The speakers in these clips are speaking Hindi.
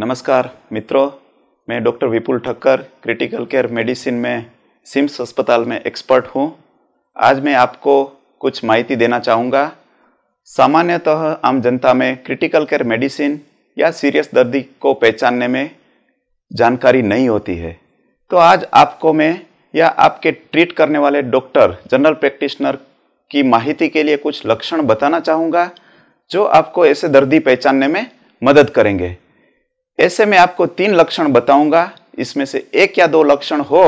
नमस्कार मित्रों मैं doctor Vipul Thakkar critical care medicine में सिम्स अस्पताल में एक्सपर्ट हूँ आज मैं आपको कुछ माहिती देना चाहूँगा सामान्यतः आम जनता में क्रिटिकल केयर मेडिसिन या सीरियस दर्दी को पहचानने में जानकारी नहीं होती है तो आज आपको मैं या आपके ट्रीट करने वाले डॉक्टर जनरल प्रैक्टिशनर की माहिती के लिए कुछ लक्षण बताना चाहूँगा जो आपको ऐसे दर्दी पहचानने में मदद करेंगे ऐसे में आपको तीन लक्षण बताऊंगा इसमें से एक या दो लक्षण हो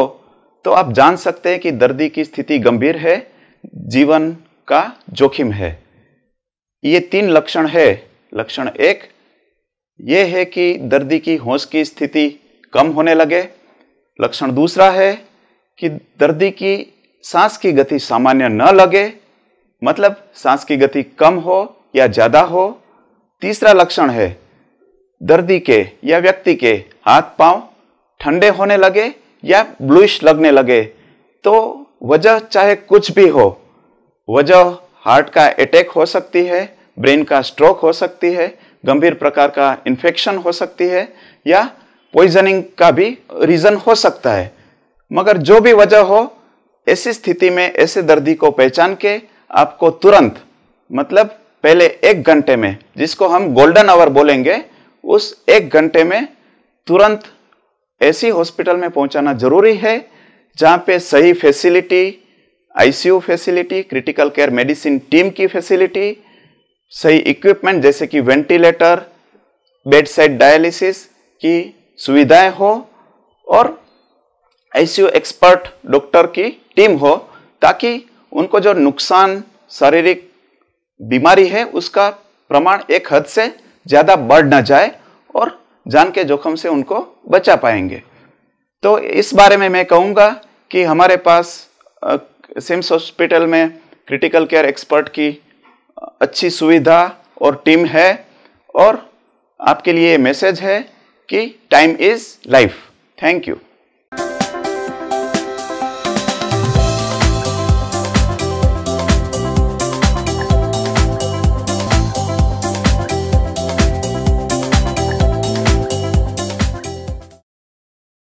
तो आप जान सकते हैं कि दर्दी की स्थिति गंभीर है जीवन का जोखिम है ये तीन लक्षण है लक्षण एक ये है कि दर्दी की होश की स्थिति कम होने लगे लक्षण दूसरा है कि दर्दी की सांस की गति सामान्य न लगे मतलब सांस की गति कम हो या ज़्यादा हो तीसरा लक्षण है दर्दी के या व्यक्ति के हाथ पांव ठंडे होने लगे या ब्लूइश लगने लगे तो वजह चाहे कुछ भी हो वजह हार्ट का अटैक हो सकती है ब्रेन का स्ट्रोक हो सकती है गंभीर प्रकार का इन्फेक्शन हो सकती है या पॉइजनिंग का भी रीज़न हो सकता है मगर जो भी वजह हो ऐसी स्थिति में ऐसे दर्दी को पहचान के आपको तुरंत मतलब पहले एक घंटे में जिसको हम गोल्डन आवर बोलेंगे उस एक घंटे में तुरंत ऐसी हॉस्पिटल में पहुंचाना जरूरी है जहां पे सही facility ICU facility critical care medicine team की फैसिलिटी सही इक्विपमेंट जैसे कि वेंटिलेटर बेड साइड डायलिसिस की सुविधाएं हो और आईसीयू एक्सपर्ट डॉक्टर की टीम हो ताकि उनको जो नुकसान शारीरिक बीमारी है उसका प्रमाण एक हद से ज़्यादा बढ़ ना जाए और जान के जोखम से उनको बचा पाएंगे तो इस बारे में मैं कहूँगा कि हमारे पास सिम्स हॉस्पिटल में क्रिटिकल केयर एक्सपर्ट की अच्छी सुविधा और टीम है और आपके लिए मैसेज है कि time is life thank you